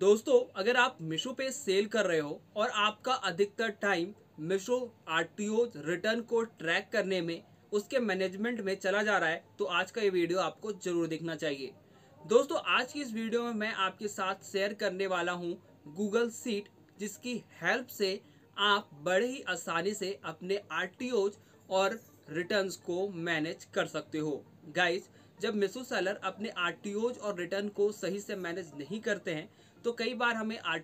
दोस्तों अगर आप मीशो पे सेल कर रहे हो और आपका अधिकतर टाइम मिशो आर रिटर्न को ट्रैक करने में उसके मैनेजमेंट में चला जा रहा है तो आज का ये वीडियो आपको जरूर देखना चाहिए दोस्तों आज की इस वीडियो में मैं आपके साथ शेयर करने वाला हूँ गूगल सीट जिसकी हेल्प से आप बड़े ही आसानी से अपने आर और रिटर्न्स को मैनेज कर सकते हो गाइज जब मिसो सेलर अपने आर और रिटर्न को सही से मैनेज नहीं करते हैं तो कई बार हमें आर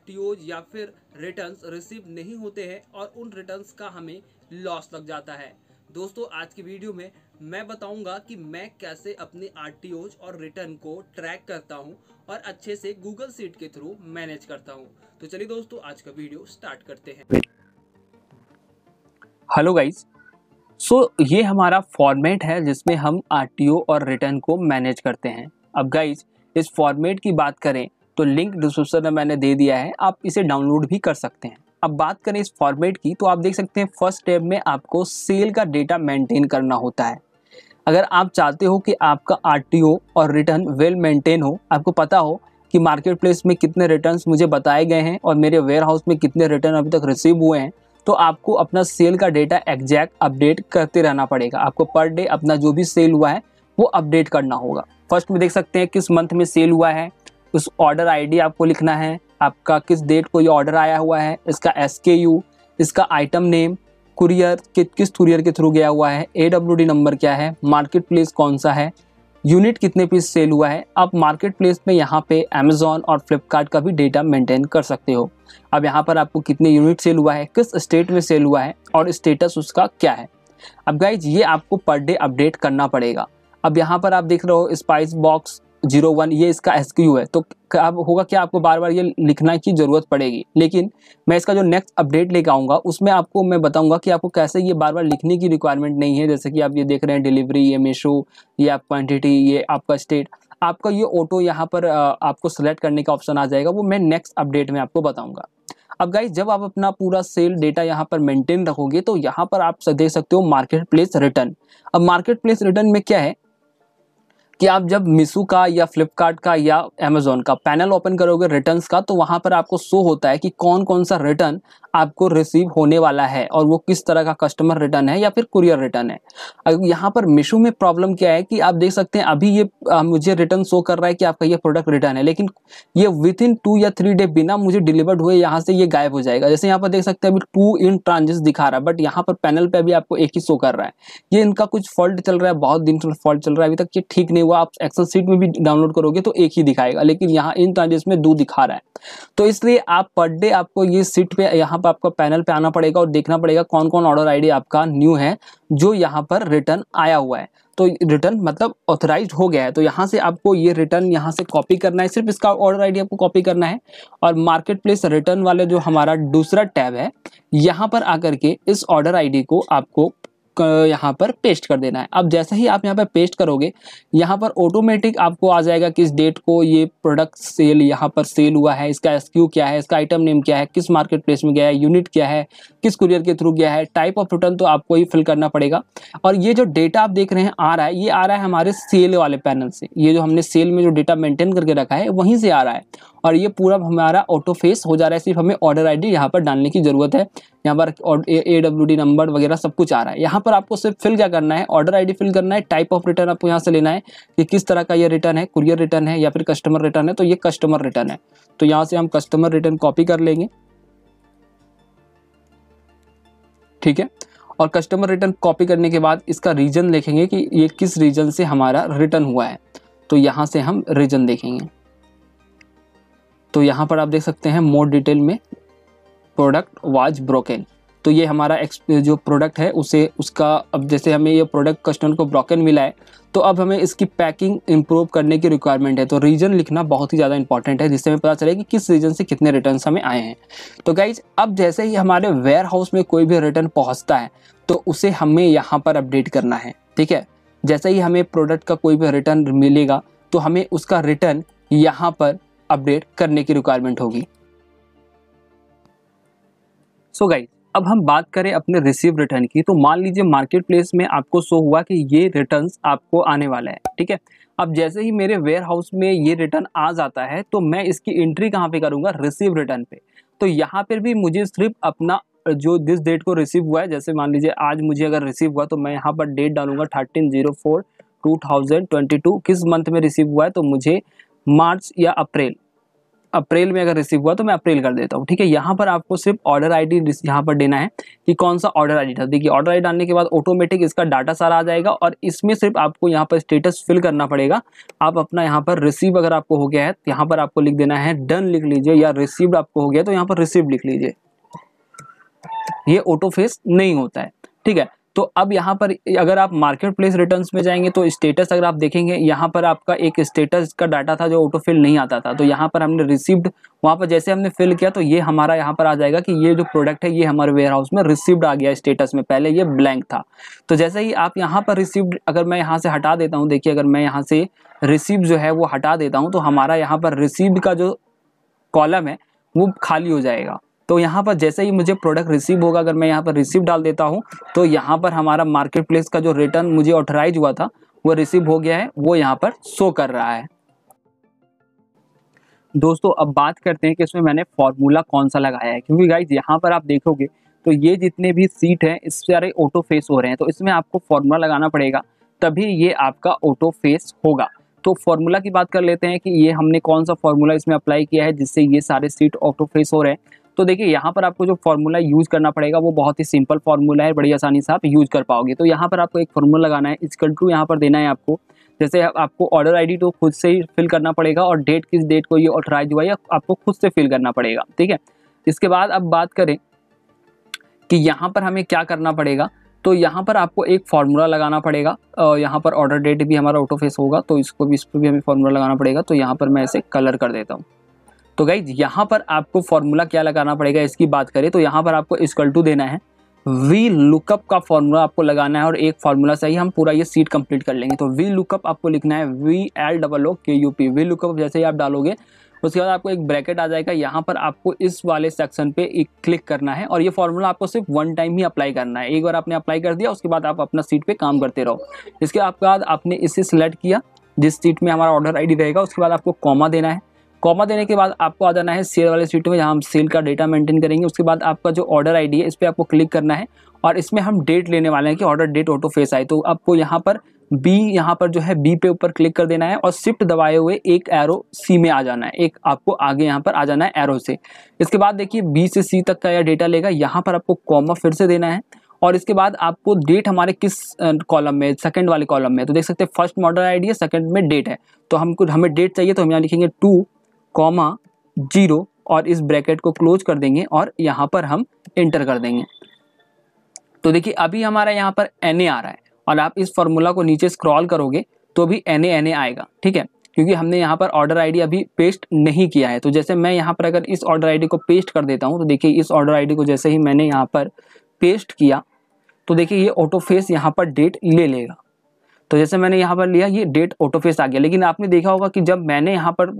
या फिर रिटर्न्स रिसीव नहीं होते हैं और उन रिटर्न्स का हमें लॉस लग जाता है दोस्तों आज की वीडियो में मैं बताऊंगा कि मैं कैसे अपने आर और रिटर्न को ट्रैक करता हूं और अच्छे से गूगल सीट के थ्रू मैनेज करता हूं तो चलिए दोस्तों आज का वीडियो स्टार्ट करते हैं हेलो गाइस सो ये हमारा फॉर्मेट है जिसमें हम आर और रिटर्न को मैनेज करते हैं अब गाइज इस फॉर्मेट की बात करें तो लिंक डिस्क्रिप्शन में मैंने दे दिया है आप इसे डाउनलोड भी कर सकते हैं अब बात करें इस फॉर्मेट की तो आप देख सकते हैं फर्स्ट टैब में आपको सेल का डेटा मेंटेन करना होता है अगर आप चाहते हो कि आपका आर और रिटर्न वेल मेंटेन हो आपको पता हो कि मार्केट प्लेस में कितने रिटर्न मुझे बताए गए हैं और मेरे वेयर हाउस में कितने रिटर्न अभी तक रिसीव हुए हैं तो आपको अपना सेल का डेटा एग्जैक्ट अपडेट करते रहना पड़ेगा आपको पर डे अपना जो भी सेल हुआ है वो अपडेट करना होगा फर्स्ट में देख सकते हैं किस मंथ में सेल हुआ है उस ऑर्डर आईडी आपको लिखना है आपका किस डेट को ये ऑर्डर आया हुआ है इसका एस के यू इसका आइटम नेम कुरियर कि, किस कुरियर के थ्रू गया हुआ है ए डब्ल्यू डी नंबर क्या है मार्केट प्लेस कौन सा है यूनिट कितने पीस सेल हुआ है आप मार्केट प्लेस में यहाँ पे अमेजोन और फ्लिपकार्ट का भी डेटा मेंटेन कर सकते हो अब यहाँ पर आपको कितने यूनिट सेल हुआ है किस स्टेट में सेल हुआ है और स्टेटस उसका क्या है अब गाइज ये आपको पर डे अपडेट करना पड़ेगा अब यहाँ पर आप देख रहे हो स्पाइस बॉक्स जीरो वन ये इसका एस है तो अब होगा क्या आपको बार बार ये लिखना की ज़रूरत पड़ेगी लेकिन मैं इसका जो नेक्स्ट अपडेट लेकर आऊँगा उसमें आपको मैं बताऊँगा कि आपको कैसे ये बार बार लिखने की रिक्वायरमेंट नहीं है जैसे कि आप ये देख रहे हैं डिलीवरी ये मीशो ये आप क्वान्टिटी ये आपका स्टेट आपका ये ऑटो यहाँ पर आपको सेलेक्ट करने का ऑप्शन आ जाएगा वो मैं नेक्स्ट अपडेट में आपको बताऊँगा अब गाइज जब आप अपना पूरा सेल डेटा यहाँ पर मेंटेन रखोगे तो यहाँ पर आप देख सकते हो मार्केट प्लेस रिटर्न अब मार्केट प्लेस रिटर्न में क्या है कि आप जब मिसू का या फ्लिपकार्ट का या अमेजोन का पैनल ओपन करोगे रिटर्न का तो वहाँ पर आपको शो होता है कि कौन कौन सा रिटर्न आपको रिसीव होने वाला है और वो किस तरह का कस्टमर रिटर्न है या फिर कुरियर रिटर्न है यहाँ पर मिशो में प्रॉब्लम क्या है कि आप देख सकते हैं अभी ये आ, मुझे रिटर्न शो कर रहा है कि आपका ये प्रोडक्ट रिटर्न है लेकिन ये विद इन टू या थ्री डे बिना मुझे डिलीवर्ड हुए यहाँ से ये गायब हो जाएगा जैसे यहाँ पर देख सकते हैं अभी टू इन ट्रांजेस दिखा रहा है बट यहाँ पर पैनल पर अभी आपको एक ही शो कर रहा है ये इनका कुछ फॉल्ट चल रहा है बहुत दिन फॉल्ट चल रहा है अभी तक ये ठीक नहीं हुआ होगा आप एक्सल सीट में भी डाउनलोड करोगे तो एक ही दिखाएगा लेकिन यहाँ इन ट्रांजेक्शन में दो दिखा रहा है तो इसलिए आप पर डे आपको ये सीट पे यहाँ पर आपका पैनल पे आना पड़ेगा और देखना पड़ेगा कौन कौन ऑर्डर आईडी आपका न्यू है जो यहाँ पर रिटर्न आया हुआ है तो रिटर्न मतलब ऑथराइज हो गया है तो यहाँ से आपको ये रिटर्न यहाँ से कॉपी करना है सिर्फ इसका ऑर्डर आईडी आपको कॉपी करना है और मार्केट प्लेस रिटर्न वाले जो हमारा दूसरा टैब है यहाँ पर आकर के इस ऑर्डर आईडी को आपको यहाँ पर पेस्ट कर देना है अब जैसा ही आप यहाँ पर पेस्ट करोगे यहाँ पर ऑटोमेटिक आपको आ जाएगा किस डेट को ये प्रोडक्ट सेल यहाँ पर सेल हुआ है इसका एस क्या है इसका आइटम नेम क्या है किस मार्केट प्लेस में गया है यूनिट क्या है किस कुरियर के थ्रू गया है टाइप ऑफ रिटर्न तो आपको ही फिल करना पड़ेगा और ये जो डेटा आप देख रहे हैं आ रहा है ये आ रहा है हमारे सेल वाले पैनल से ये जो हमने सेल में जो डेटा मेंटेन करके रखा है वहीं से आ रहा है और ये पूरा हमारा ऑटो फेस हो जा रहा है सिर्फ हमें ऑर्डर आई डी यहाँ पर डालने की ज़रूरत है यहाँ पर ए डब्ल्यू डी नंबर वगैरह सब कुछ आ रहा है यहाँ पर आपको सिर्फ फिल क्या करना है ऑर्डर आई डी फिल करना है टाइप ऑफ रिटर्न आपको यहाँ से लेना है कि किस तरह का ये रिटर्न है कुरियर रिटर्न है या फिर कस्टमर रिटर्न है तो ये कस्टमर रिटर्न है तो यहाँ से हम कस्टमर रिटर्न कॉपी कर लेंगे ठीक है और कस्टमर रिटर्न कॉपी करने के बाद इसका रीजन देखेंगे कि ये किस रीजन से हमारा रिटर्न हुआ है तो यहाँ से हम रीजन देखेंगे तो यहाँ पर आप देख सकते हैं मोर डिटेल में प्रोडक्ट वाज ब्रोकन तो ये हमारा जो प्रोडक्ट है उसे उसका अब जैसे हमें ये प्रोडक्ट कस्टमर को ब्रोकन मिला है तो अब हमें इसकी पैकिंग इम्प्रूव करने की रिक्वायरमेंट है तो रीजन लिखना बहुत ही ज़्यादा इंपॉर्टेंट है जिससे हमें पता चले कि किस रीजन से कितने रिटर्न हमें आए हैं तो गाइज अब जैसे ही हमारे वेयर हाउस में कोई भी रिटर्न पहुँचता है तो उसे हमें यहाँ पर अपडेट करना है ठीक है जैसे ही हमें प्रोडक्ट का कोई भी रिटर्न मिलेगा तो हमें उसका रिटर्न यहाँ पर अपडेट करने की रिक्वायरमेंट होगी सो so गाइज अब हम बात करें अपने रिसीव रिटर्न की तो मान लीजिए मार्केट प्लेस में आपको शो हुआ कि ये रिटर्न आपको आने वाला है ठीक है अब जैसे ही मेरे वेयर हाउस में ये रिटर्न आ जाता है तो मैं इसकी एंट्री कहाँ पे करूँगा रिसीव रिटर्न पे तो यहाँ पर भी मुझे सिर्फ अपना जो जिस डेट को रिसीव हुआ है जैसे मान लीजिए आज मुझे अगर रिसीव हुआ तो मैं यहाँ पर डेट डालूंगा thirteen zero four two thousand twenty two किस मंथ में रिसीव हुआ है तो मुझे मार्च या अप्रैल अप्रैल में अगर रिसीव हुआ तो मैं अप्रैल कर देता हूँ ठीक है यहाँ पर आपको सिर्फ ऑर्डर आईडी यहाँ पर देना है कि कौन सा ऑर्डर आईडी था देखिए ऑर्डर आई डालने के बाद ऑटोमेटिक इसका डाटा सारा आ जाएगा और इसमें सिर्फ आपको यहाँ पर स्टेटस फिल करना पड़ेगा आप अपना यहाँ पर रिसीव अगर आपको हो गया है तो यहाँ पर आपको लिख देना है डन लिख लीजिए या रिसीव्ड आपको हो गया तो यहाँ पर रिसीव लिख लीजिए ये ऑटो फेस नहीं होता है ठीक है तो अब यहाँ पर अगर आप मार्केट प्लेस रिटर्न में जाएंगे तो स्टेटस अगर आप देखेंगे यहाँ पर आपका एक स्टेटस का डाटा था जो ऑटो फिल नहीं आता था तो यहाँ पर हमने रिसीव्ड वहाँ पर जैसे हमने फिल किया तो ये हमारा यहाँ पर आ जाएगा कि ये जो प्रोडक्ट है ये हमारे वेयर हाउस में रिसीव्ड आ गया स्टेटस में पहले ये ब्लैंक था तो जैसे ही आप यहाँ पर रिसिव्ड अगर मैं यहाँ से हटा देता हूँ देखिए अगर मैं यहाँ से रिसीव जो है वो हटा देता हूँ तो हमारा यहाँ पर रिसीव का जो कॉलम है वो खाली हो जाएगा तो यहाँ पर जैसे ही मुझे प्रोडक्ट रिसीव होगा अगर मैं यहाँ पर रिसीव डाल देता हूँ तो यहाँ पर हमारा मार्केट प्लेस का जो रिटर्न मुझे ऑथराइज हुआ था वो रिसीव हो गया है वो यहाँ पर शो कर रहा है दोस्तों अब बात करते हैं कि इसमें मैंने फॉर्मूला कौन सा लगाया है क्योंकि गाइज यहाँ पर आप देखोगे तो ये जितने भी सीट हैं इस सारे ऑटो फेस हो रहे हैं तो इसमें आपको फॉर्मूला लगाना पड़ेगा तभी ये आपका ऑटो फेस होगा तो फॉर्मूला की बात कर लेते हैं कि ये हमने कौन सा फॉर्मूला इसमें अप्लाई किया है जिससे ये सारे सीट ऑटो फेस हो रहे हैं तो देखिए यहाँ पर आपको जो फॉर्मूला यूज़ करना पड़ेगा वो बहुत ही सिंपल फॉर्मूला है बड़ी आसानी से आप यूज़ कर पाओगे तो यहाँ पर आपको एक फार्मूला लगाना है इसकल टू यहाँ पर देना है आपको जैसे आपको ऑर्डर आईडी तो खुद से ही फिल करना पड़ेगा और डेट किस डेट को ये ऑथराइज हुआ है आपको खुद से फिल करना पड़ेगा ठीक है इसके बाद अब बात करें कि यहाँ पर हमें क्या करना पड़ेगा तो यहाँ पर आपको एक फार्मूला लगाना पड़ेगा यहाँ पर ऑर्डर डेट भी हमारा ऑटोफेस होगा तो इसको भी इस पर भी हमें फार्मूला लगाना पड़ेगा तो यहाँ पर मैं इसे कलर कर देता हूँ तो गाइज यहाँ पर आपको फॉर्मूला क्या लगाना पड़ेगा इसकी बात करें तो यहाँ पर आपको स्कल टू देना है वी लुकअप का फॉर्मूला आपको लगाना है और एक फार्मूला से ही हम पूरा ये सीट कंप्लीट कर लेंगे तो वी लुकअप आपको लिखना है वी एल डबल ओ के यू पी वी लुकअप जैसे ही आप डालोगे उसके बाद आपको एक ब्रैकेट आ जाएगा यहाँ पर आपको इस वाले सेक्शन पे एक क्लिक करना है और ये फॉर्मूला आपको सिर्फ वन टाइम ही अप्लाई करना है एक बार आपने अप्लाई कर दिया उसके बाद आप अपना सीट पे काम करते रहो इसके बाद आपने इसे सिलेक्ट किया जिस सीट में हमारा ऑर्डर आईडी रहेगा उसके बाद आपको कॉमा देना है कॉमा देने के बाद आपको आ जाना है सेल वाले सीट में जहाँ हम सेल का डेटा मेंटेन करेंगे उसके बाद आपका जो ऑर्डर आई है इस पर आपको क्लिक करना है और इसमें हम डेट लेने वाले हैं कि ऑर्डर डेट ऑटो फेस आए तो आपको यहाँ पर बी यहाँ पर जो है बी पे ऊपर क्लिक कर देना है और शिफ्ट दबाए हुए एक एरो सी में आ जाना है एक आपको आगे यहाँ पर आ जाना है एरो से इसके बाद देखिए बी से सी तक का यह डेटा लेगा यहाँ पर आपको कॉमा फिर से देना है और इसके बाद आपको डेट हमारे किस कॉलम में सेकंड वाले कॉलम में तो देख सकते हैं फर्स्ट मॉडल आईडी है सेकंड में डेट है तो हमको हमें डेट चाहिए तो हम यहाँ लिखेंगे टू कॉमा जीरो और इस ब्रैकेट को क्लोज कर देंगे और यहाँ पर हम इंटर कर देंगे तो देखिए अभी हमारा यहाँ पर एन आ रहा है और आप इस फॉर्मूला को नीचे स्क्रॉल करोगे तो भी एन एन आएगा ठीक है क्योंकि हमने यहाँ पर ऑर्डर आईडी अभी पेस्ट नहीं किया है तो जैसे मैं यहाँ पर अगर इस ऑर्डर आईडी को पेस्ट कर देता हूँ तो देखिए इस ऑर्डर आईडी को जैसे ही मैंने यहाँ पर पेस्ट किया तो देखिए ये ऑटो फेस यहाँ पर डेट ले लेगा तो जैसे मैंने यहाँ पर लिया ये डेट ऑटोफेस आ गया लेकिन आपने देखा होगा कि जब मैंने यहाँ पर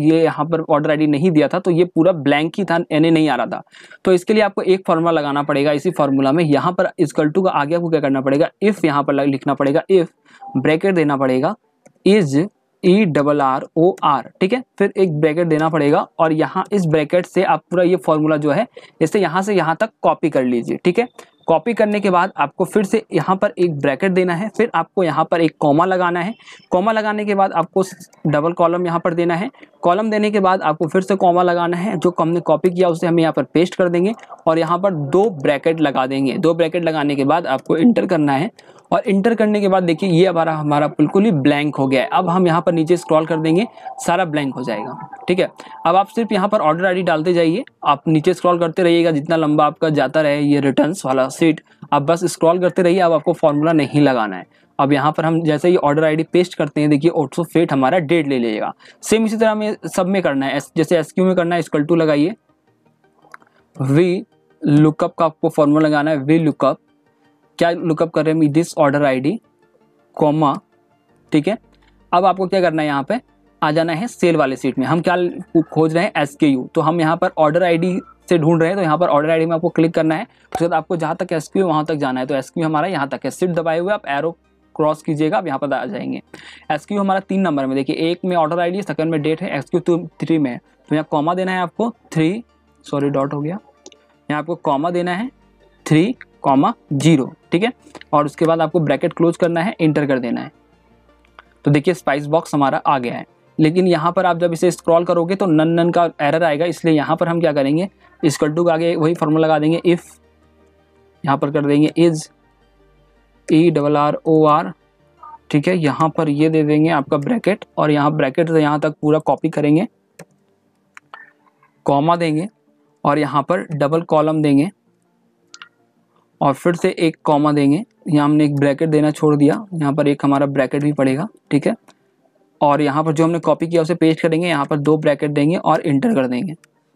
ये यहाँ पर ऑर्डर आईडी नहीं दिया था तो ये पूरा ब्लैंक ही था एन नहीं आ रहा था तो इसके लिए आपको एक फॉर्मूला लगाना पड़ेगा इसी फॉर्मूला में यहाँ पर इस कल्टू का आगे आपको क्या करना पड़ेगा इफ़ यहाँ पर लिखना पड़ेगा इफ़ ब्रैकेट देना पड़ेगा is E double R O R ठीक है फिर एक ब्रैकेट देना पड़ेगा और यहाँ इस ब्रैकेट से आप पूरा ये फॉर्मूला जो है इसे यहाँ से यहाँ तक कॉपी कर लीजिए ठीक है कॉपी करने के बाद आपको फिर से यहाँ पर एक ब्रैकेट देना है फिर आपको यहाँ पर एक कॉमा लगाना है कॉमा लगाने के बाद आपको डबल कॉलम यहाँ पर देना है कॉलम देने के बाद आपको फिर से कॉमा लगाना है जो हमने कॉपी किया उसे हम यहाँ पर पेस्ट कर देंगे और यहाँ पर दो ब्रैकेट लगा देंगे दो ब्रैकेट लगाने के बाद आपको इंटर करना है और इंटर करने के बाद देखिए ये हमारा हमारा बिल्कुल ही ब्लैंक हो गया है अब हम यहाँ पर नीचे स्क्रॉल कर देंगे सारा ब्लैंक हो जाएगा ठीक है अब आप सिर्फ यहाँ पर ऑर्डर आईडी डालते जाइए आप नीचे स्क्रॉल करते रहिएगा जितना लंबा आपका जाता रहे ये रिटर्न वाला सीट आप बस स्क्रॉल करते रहिए अब आपको फॉर्मूला नहीं लगाना है अब यहाँ पर हम जैसे ही ऑर्डर आईडी पेस्ट करते हैं देखिए ऑटो फेट हमारा डेट ले लेगा सेम इसी तरह हमें सब में करना है जैसे एस में करना है स्कल टू लगाइए वी लुकअप का आपको फॉर्मूला लगाना है वी लुकअप क्या लुकअप कर रहे हैं this order I D comma ठीक है अब आपको क्या करना है यहाँ पे आ जाना है सेल वाले सीट में हम क्या खोज रहे हैं एस के यू तो हम यहाँ पर ऑर्डर डी से ढूंढ रहे हैं तो यहाँ पर ऑर्डर डी में आपको क्लिक करना है उसके बाद आपको जहाँ तक एस क्यू वहाँ तक जाना है तो एस क्यू हमारा यहाँ तक है सीट दबाए हुए आप एरो क्रॉस कीजिएगा आप यहाँ पर आ जाएंगे एस क्यू हमारा तीन नंबर में देखिए एक में ऑर्डर आई डी सेकंड में डेट है एस क्यू थ्री में तो यहाँ कॉमा देना है आपको थ्री सॉरी डॉट हो गया यहाँ आपको कॉमा देना है थ्री कॉमा जीरो ठीक है और उसके बाद आपको ब्रैकेट क्लोज करना है इंटर कर देना है तो देखिए स्पाइस बॉक्स हमारा आ गया है लेकिन यहाँ पर आप जब इसे स्क्रॉल करोगे तो नन नन का एरर आएगा इसलिए यहाँ पर हम क्या करेंगे इसकल टू का आगे वही फॉर्मूला लगा देंगे इफ़ यहाँ पर कर देंगे is E double R O R ठीक है यहाँ पर ये दे देंगे आपका ब्रैकेट और यहाँ ब्रैकेट से यहाँ तक पूरा कॉपी करेंगे कॉमा देंगे और यहाँ पर डबल कॉलम देंगे और फिर से एक कॉमा देंगे यहाँ हमने एक ब्रैकेट देना छोड़ दिया यहाँ पर एक हमारा ब्रैकेट भी पड़ेगा ठीक है और यहाँ पर जो हमने कॉपी किया उसे पेस्ट करेंगे यहाँ पर दो ब्रैकेट देंगे और इंटर कर देंगे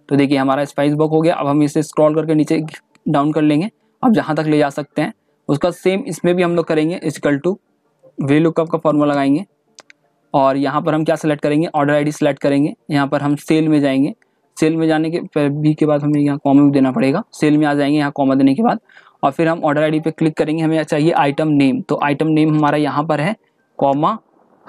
तो देखिए हमारा स्पाइस बॉक हो गया अब हम इसे स्क्रॉल करके नीचे डाउन कर लेंगे अब जहाँ तक ले जा सकते हैं उसका सेम इसमें भी हम लोग करेंगे इसकल टू वे लुकअप का फॉर्मूला लगाएंगे और यहाँ पर हम क्या सेलेक्ट करेंगे ऑर्डर डी सेलेक्ट करेंगे यहाँ पर हम सेल में जाएंगे सेल में जाने के बी के बाद हमें यहाँ कॉमा भी देना पड़ेगा सेल में आ जाएंगे यहाँ कॉमा देने के बाद और फिर हम ऑर्डर डी पे क्लिक करेंगे हमें चाहिए आइटम नेम तो आइटम नेम हमारा यहाँ पर है कॉमा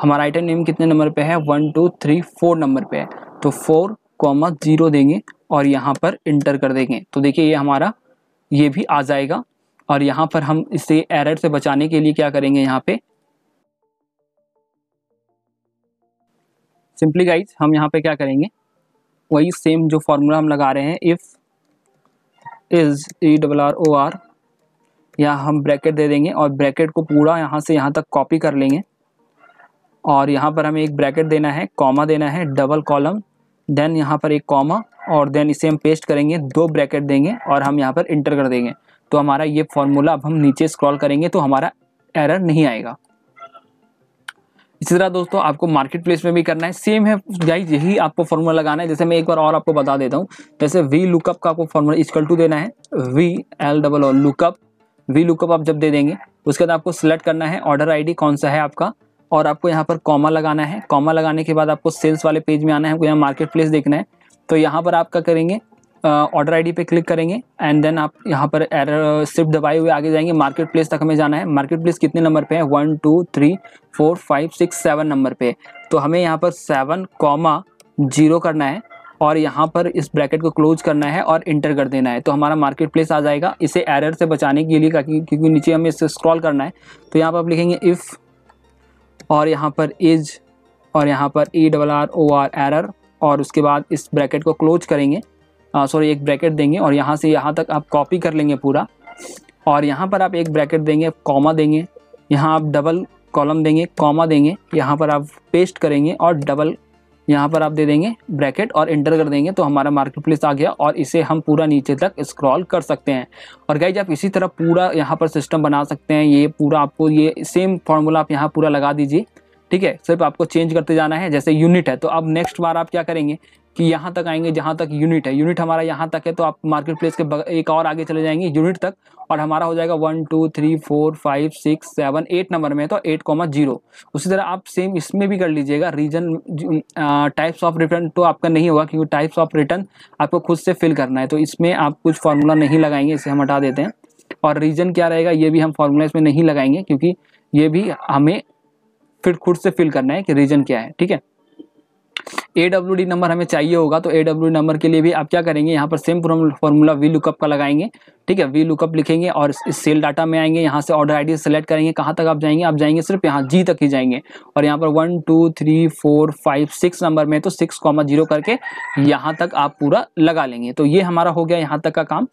हमारा आइटम नेम कितने नंबर पे है one two three four number पे है तो फोर कॉमा ज़ीरो देंगे और यहाँ पर इंटर कर देंगे तो देखिए ये हमारा ये भी आ जाएगा और यहाँ पर हम इसे एरर से बचाने के लिए क्या करेंगे यहाँ पे सिंपली गाइज हम यहाँ पे क्या करेंगे वही सेम जो फॉर्मूला हम लगा रहे हैं if is E double R O R यहाँ हम ब्रैकेट दे देंगे और ब्रैकेट को पूरा यहाँ से यहाँ तक कॉपी कर लेंगे और यहाँ पर हमें एक ब्रैकेट देना है कॉमा देना है डबल कॉलम देन यहाँ पर एक कॉमा और देन इसे हम पेस्ट करेंगे दो ब्रैकेट देंगे और हम यहाँ पर इंटर कर देंगे तो हमारा ये फॉर्मूला अब हम नीचे स्क्रॉल करेंगे तो हमारा एरर नहीं आएगा इसी तरह दोस्तों आपको मार्केट प्लेस में भी करना है सेम है गाइज यही आपको फॉर्मूला लगाना है जैसे मैं एक बार और आपको बता देता हूँ जैसे वी लुकअप का आपको फॉर्मूला इजकल टू देना है V L double O lookup V lookup आप जब दे देंगे उसके बाद आपको सिलेक्ट करना है ऑर्डर आईडी कौन सा है आपका और आपको यहाँ पर कॉमा लगाना है कॉमा लगाने के बाद आपको सेल्स वाले पेज में आना है आपको यहाँ मार्केट प्लेस देखना है तो यहाँ पर आप क्या करेंगे ऑर्डर आईडी पे क्लिक करेंगे एंड देन आप यहाँ पर एरर सिर्फ दबाए हुए आगे जाएंगे मार्केट प्लेस तक हमें जाना है मार्केट प्लेस कितने नंबर पे है one two three four five six seven number पे तो हमें यहाँ पर सेवन कॉमा जीरो करना है और यहाँ पर इस ब्रैकेट को क्लोज करना है और इंटर कर देना है तो हमारा मार्केट प्लेस आ जाएगा इसे एरर से बचाने के लिए क्योंकि नीचे हमें इसे स्क्रॉल करना है तो यहाँ पर आप लिखेंगे इफ़ और यहाँ पर इज और यहाँ पर E double R O R error और उसके बाद इस ब्रैकेट को क्लोज करेंगे सॉरी एक ब्रैकेट देंगे और यहाँ से यहाँ तक आप कॉपी कर लेंगे पूरा और यहाँ पर आप एक ब्रैकेट देंगे कॉमा देंगे यहाँ आप डबल कॉलम देंगे कॉमा देंगे यहाँ पर आप पेस्ट करेंगे और डबल यहाँ पर आप दे देंगे ब्रैकेट और इंटर कर देंगे तो हमारा मार्केट प्लेस आ गया और इसे हम पूरा नीचे तक स्क्रॉल कर सकते हैं और गाइज आप इसी तरह पूरा यहाँ पर सिस्टम बना सकते हैं ये पूरा आपको ये सेम फार्मूला आप यहाँ पूरा लगा दीजिए ठीक है सिर्फ आपको चेंज करते जाना है जैसे यूनिट है तो अब नेक्स्ट बार आप क्या करेंगे कि यहाँ तक आएंगे जहाँ तक यूनिट है यूनिट हमारा यहाँ तक है तो आप मार्केट प्लेस के एक और आगे चले जाएंगे यूनिट तक और हमारा हो जाएगा one two three four five six seven eight number में तो एट कॉमा जीरो उसी तरह आप सेम इसमें भी कर लीजिएगा रीजन टाइप्स ऑफ रिटर्न तो आपका नहीं होगा क्योंकि टाइप्स ऑफ रिटर्न आपको खुद से फिल करना है तो इसमें आप कुछ फार्मूला नहीं लगाएंगे इसे हम हटा देते हैं और रीजन क्या रहेगा ये भी हम फार्मूला इसमें नहीं लगाएंगे क्योंकि ये भी हमें फिर खुद से फिल करना है कि रीजन क्या है ठीक है ए डब्ल्यू डी नंबर हमें चाहिए होगा तो ए डब्ल्यू डी नंबर के लिए भी आप क्या करेंगे यहाँ पर सेम फॉर्मूला वी लुकअप का लगाएंगे ठीक है वी लुकअप लिखेंगे और इस सेल डाटा में आएंगे यहाँ से ऑर्डर आईडी सेलेक्ट करेंगे कहाँ तक आप जाएंगे आप जाएंगे सिर्फ यहाँ जी तक ही जाएंगे और यहाँ पर one two three four five six number में तो सिक्स जीरो करके यहाँ तक आप पूरा लगा लेंगे तो ये हमारा हो गया यहाँ तक का काम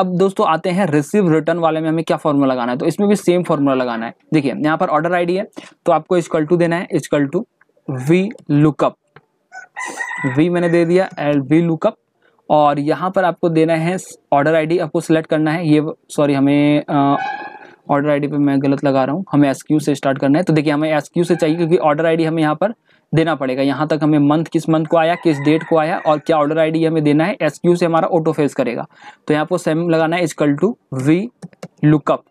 अब दोस्तों आते हैं रिसीव रिटर्न वाले में हमें क्या फॉर्मूला लगाना है तो इसमें भी सेम फॉर्मूला लगाना है देखिए यहाँ पर ऑर्डर आईडी है तो आपको इजकल टू देना है is equal to V lookup V मैंने दे दिया एल वी लुकअप और यहाँ पर आपको देना है ऑर्डर आईडी आपको सिलेक्ट करना है ये सॉरी हमें ऑर्डर आईडी पे मैं गलत लगा रहा हूँ हमें एस से स्टार्ट करना है तो देखिए हमें एस से चाहिए क्योंकि ऑर्डर आईडी हमें यहाँ पर देना पड़ेगा यहाँ तक हमें मंथ किस मंथ को आया किस डेट को आया और क्या ऑर्डर आईडी हमें देना है एस से हमारा ऑटो फेस करेगा तो यहाँ पर सेम लगाना है इजकल टू वी लुकअप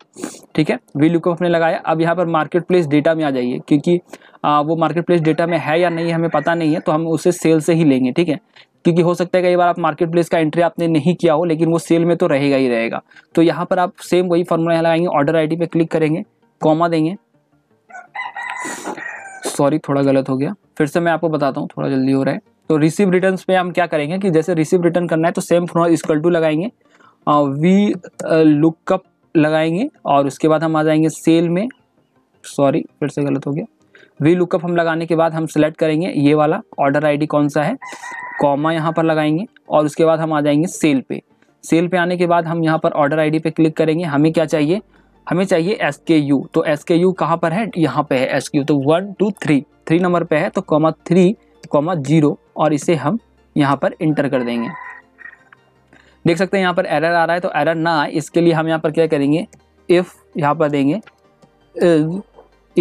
ठीक है वी लुकअप हमने लगाया अब यहाँ पर मार्केट प्लेस डेटा में आ जाइए क्योंकि आ, वो मार्केट प्लेस डेटा में है या नहीं हमें पता नहीं है तो हम उसे सेल से ही लेंगे ठीक है क्योंकि हो सकता है कई बार आप मार्केट प्लेस का एंट्री आपने नहीं किया हो लेकिन वो सेल में तो रहेगा ही रहेगा तो यहाँ पर आप सेम वही फॉर्मूला यहाँ लगाएंगे ऑर्डर आईडी पे क्लिक करेंगे कॉमा देंगे सॉरी थोड़ा गलत हो गया फिर से मैं आपको बताता हूँ थोड़ा जल्दी हो रहा है तो रिसीव रिटर्न पे हम क्या करेंगे कि जैसे रिसीव रिटर्न करना है तो सेम फ्रॉ इक्वल टू लगाएंगे वी लुकअप लगाएंगे और उसके बाद हम आ जाएंगे सेल में सॉरी फिर से गलत हो गया वी लुकअप हम लगाने के बाद हम सेलेक्ट करेंगे ये वाला ऑर्डर आईडी कौन सा है कॉमा यहाँ पर लगाएंगे और उसके बाद हम आ जाएंगे सेल पे सेल पे आने के बाद हम यहाँ पर ऑर्डर आईडी पे क्लिक करेंगे हमें क्या चाहिए हमें चाहिए एस के यू तो एस के यू कहाँ पर है यहाँ पे है एस के यू तो one two three three number पे है तो कॉमा थ्री कॉमा जीरो और इसे हम यहाँ पर इंटर कर देंगे देख सकते हैं यहाँ पर एरर आ रहा है तो एरर ना आए इसके लिए हम यहाँ पर क्या करेंगे इफ़ यहाँ पर देंगे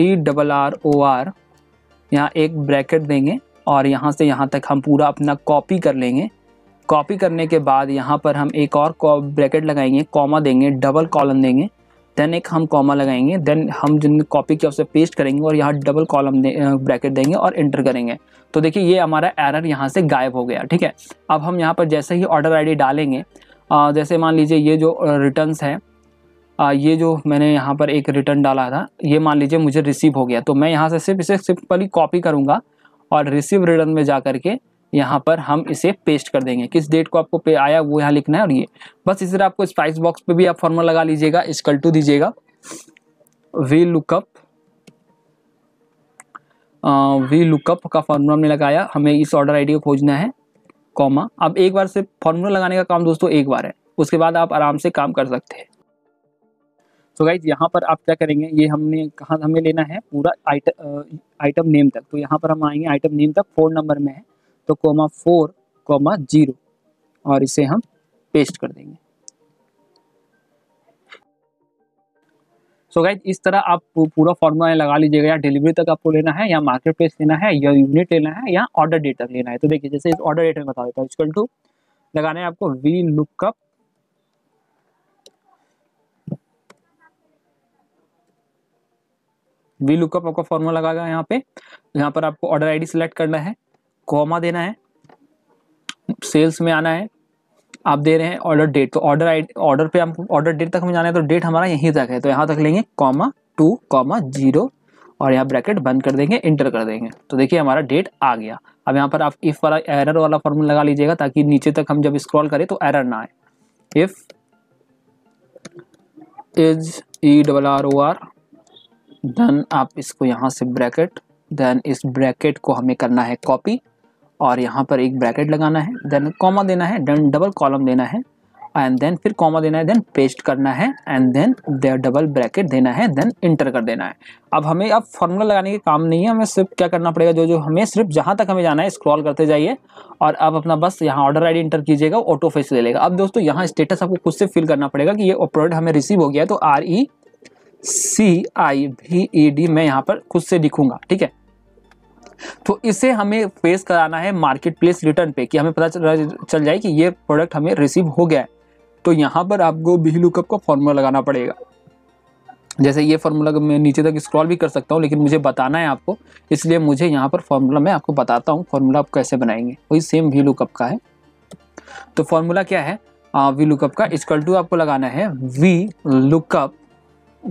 E double R O R यहाँ एक ब्रैकेट देंगे और यहाँ से यहाँ तक हम पूरा अपना कॉपी कर लेंगे कॉपी करने के बाद यहाँ पर हम एक और ब्रैकेट लगाएंगे कॉमा देंगे डबल कॉलम देंगे देन एक हम कॉमा लगाएंगे देन हम जिन कॉपी की उसे पेस्ट करेंगे और यहाँ डबल कॉलम दे, ब्रैकेट देंगे और एंटर करेंगे तो देखिए ये हमारा एरर यहाँ से गायब हो गया ठीक है अब हम यहाँ पर जैसे ही ऑर्डर आईडी डालेंगे जैसे मान लीजिए ये जो रिटर्न्स है आ, ये जो मैंने यहाँ पर एक रिटर्न डाला था ये मान लीजिए मुझे रिसीव हो गया तो मैं यहाँ से सिर्फ इसे सिंपली कॉपी करूँगा और रिसीव रिटर्न में जा करके यहाँ पर हम इसे पेस्ट कर देंगे किस डेट को आपको पे आया वो यहाँ लिखना है और ये बस इसी तरह आपको स्पाइस बॉक्स पे भी आप फॉर्मूला लगा लीजिएगा इसकल टू दीजिएगा वी लुकअप वी लुकअप का फॉर्मूला हमने लगाया हमें इस ऑर्डर आईडी को खोजना है कॉमा अब एक बार से फॉर्मूला लगाने का काम दोस्तों एक बार है उसके बाद आप आराम से काम कर सकते हैं तो गाइज यहाँ पर आप क्या करेंगे ये हमने कहाँ हमें लेना है पूरा आइटम आइटम नेम तक तो यहाँ पर हम आएंगे आइटम नेम तक फोन नंबर में है तो कोमा फोर कोमा जीरो और इसे हम पेस्ट कर देंगे सो so इस तरह आप पूरा फॉर्मूला लगा लीजिएगा या डिलीवरी तक आपको लेना है या मार्केट प्लेस लेना है या यूनिट लेना है या ऑर्डर डेट तक लेना है तो देखिए जैसे इस ऑर्डर डेट में बता देता हूँ टू लगाना है आपको वी लुकअप वी लुकअप आपका फॉर्मूला लगाएगा यहाँ पे यहाँ पर आपको ऑर्डर आईडी सिलेक्ट करना है कॉमा देना है सेल्स में आना है आप दे रहे हैं ऑर्डर डेट तो ऑर्डर आई ऑर्डर पे हम ऑर्डर डेट तक हमें जाना है तो डेट हमारा यहीं तक है तो यहाँ तक लेंगे कॉमा टू कॉमा जीरो और यहाँ ब्रैकेट बंद कर देंगे इंटर कर देंगे तो देखिए हमारा डेट आ गया अब यहाँ पर आप इफ़ वाला एरर वाला फॉर्मूला लगा लीजिएगा ताकि नीचे तक हम जब स्क्रॉल करें तो एरर ना आए if is E double R O R then आप इसको यहाँ से ब्रैकेट देन इस ब्रैकेट को हमें करना है कॉपी और यहाँ पर एक ब्रैकेट लगाना है देन कॉमा देना है देन डबल कॉलम देना है एंड देन फिर कॉमा देना है देन पेस्ट करना है एंड देन डबल ब्रैकेट देना है देन इंटर कर देना है अब हमें अब फॉर्मूला लगाने के काम नहीं है हमें सिर्फ क्या करना पड़ेगा जो जो हमें सिर्फ जहाँ तक हमें जाना है स्क्रॉल करते जाइए और अब अपना बस यहाँ ऑर्डर आईडी इंटर कीजिएगा ऑटो फेस ले लेगा अब दोस्तों यहाँ स्टेटस आपको खुद से फिल करना पड़ेगा कि ये प्रोडक्ट हमें रिसीव हो गया है तो आर ई सी आई भी ई डी मैं यहाँ पर खुद से लिखूंगा ठीक है तो इसे हमें फेस कराना है मार्केट प्लेस रिटर्न पे कि हमें पता चल जाए कि ये प्रोडक्ट हमें रिसीव हो गया है तो यहाँ पर आपको बी लुकअप का फॉर्मूला लगाना पड़ेगा जैसे ये फार्मूला मैं नीचे तक स्क्रॉल भी कर सकता हूँ लेकिन मुझे बताना है आपको इसलिए मुझे यहाँ पर फार्मूला मैं आपको बताता हूँ फार्मूला आप कैसे बनाएंगे वही सेम वी लुकअप का है तो फार्मूला क्या है वी लुकअप का इसकल टू आपको लगाना है वी लुकअप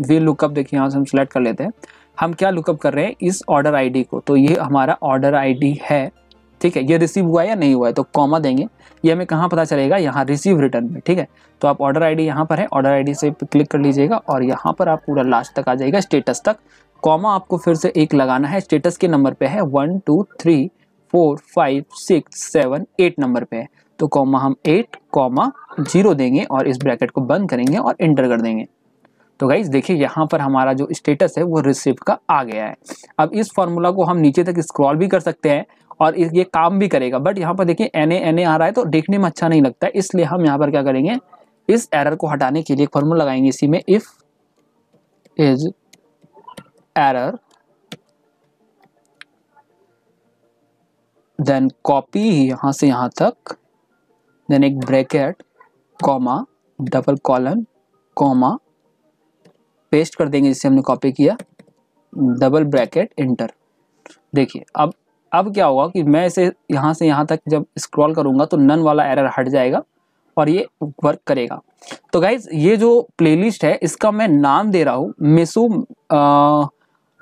वी लुकअप देखिए यहाँ से हम सेलेक्ट कर लेते हैं हम क्या लुकअप कर रहे हैं इस ऑर्डर आईडी को तो ये हमारा ऑर्डर आईडी है ठीक है ये रिसीव हुआ या नहीं हुआ है तो कॉमा देंगे ये हमें कहाँ पता चलेगा यहाँ रिसीव रिटर्न में ठीक है तो आप ऑर्डर आईडी यहाँ पर है ऑर्डर आईडी से क्लिक कर लीजिएगा और यहाँ पर आप पूरा लास्ट तक आ जाएगा स्टेटस तक कॉमा आपको फिर से एक लगाना है स्टेटस के नंबर पे है one two three four five six seven eight number पे है तो कॉमा हम एट कॉमा जीरो देंगे और इस ब्रैकेट को बंद करेंगे और इंटर कर देंगे तो गाइज देखिए यहाँ पर हमारा जो स्टेटस है वो रिसिप्ट का आ गया है अब इस फॉर्मूला को हम नीचे तक स्क्रॉल भी कर सकते हैं और ये काम भी करेगा बट यहाँ पर देखिए एन ए एन ए आ रहा है तो देखने में अच्छा नहीं लगता है इसलिए हम यहाँ पर क्या करेंगे इस एरर को हटाने के लिए फॉर्मूला लगाएंगे इसी में if is error then copy यहां से यहां तक देन एक bracket comma double colon comma paste कर देंगे जिससे हमने कॉपी किया डबल ब्रैकेट इंटर देखिए अब अब क्या होगा कि मैं इसे यहाँ से यहाँ तक जब स्क्रॉल करूँगा तो नन वाला एरर हट जाएगा और ये वर्क करेगा तो गाइज ये जो प्लेलिस्ट है इसका मैं नाम दे रहा हूँ मेसो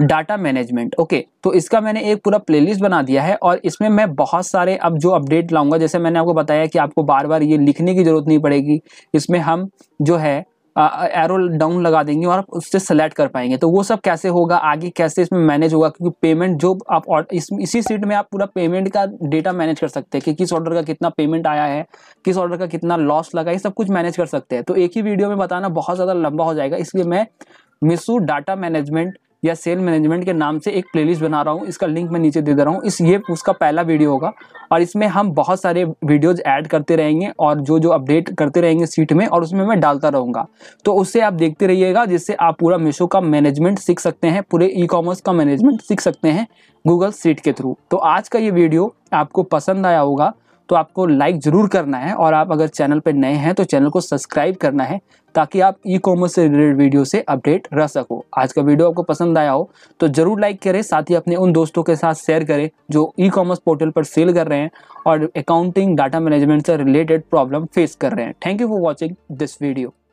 डाटा मैनेजमेंट ओके तो इसका मैंने एक पूरा प्लेलिस्ट बना दिया है और इसमें मैं बहुत सारे अब जो अपडेट लाऊंगा जैसे मैंने आपको बताया कि आपको बार बार ये लिखने की ज़रूरत नहीं पड़ेगी इसमें हम जो है एरो डाउन लगा देंगे और आप उससे सेलेक्ट कर पाएंगे तो वो सब कैसे होगा आगे कैसे इसमें मैनेज होगा क्योंकि पेमेंट जो आप इस, इसी सीट में आप पूरा पेमेंट का डेटा मैनेज कर सकते हैं कि किस ऑर्डर का कितना पेमेंट आया है किस ऑर्डर का कितना लॉस लगा ये सब कुछ मैनेज कर सकते हैं तो एक ही वीडियो में बताना बहुत ज़्यादा लंबा हो जाएगा इसलिए मैं मिसू डाटा मैनेजमेंट या सेल मैनेजमेंट के नाम से एक प्लेलिस्ट बना रहा हूँ इसका लिंक मैं नीचे दे दे रहा हूँ इस ये उसका पहला वीडियो होगा और इसमें हम बहुत सारे वीडियोज ऐड करते रहेंगे और जो जो अपडेट करते रहेंगे सीट में और उसमें मैं डालता रहूँगा तो उससे आप देखते रहिएगा जिससे आप पूरा मीशो का मैनेजमेंट सीख सकते हैं पूरे ई कॉमर्स का मैनेजमेंट सीख सकते हैं गूगल सीट के थ्रू तो आज का ये वीडियो आपको पसंद आया होगा तो आपको लाइक ज़रूर करना है और आप अगर चैनल पर नए हैं तो चैनल को सब्सक्राइब करना है ताकि आप ई कॉमर्स से रिलेटेड वीडियो से अपडेट रह सको आज का वीडियो आपको पसंद आया हो तो ज़रूर लाइक करें साथ ही अपने उन दोस्तों के साथ शेयर करें जो ई कॉमर्स पोर्टल पर सेल कर रहे हैं और अकाउंटिंग डाटा मैनेजमेंट से रिलेटेड प्रॉब्लम फेस कर रहे हैं thank you for watching this video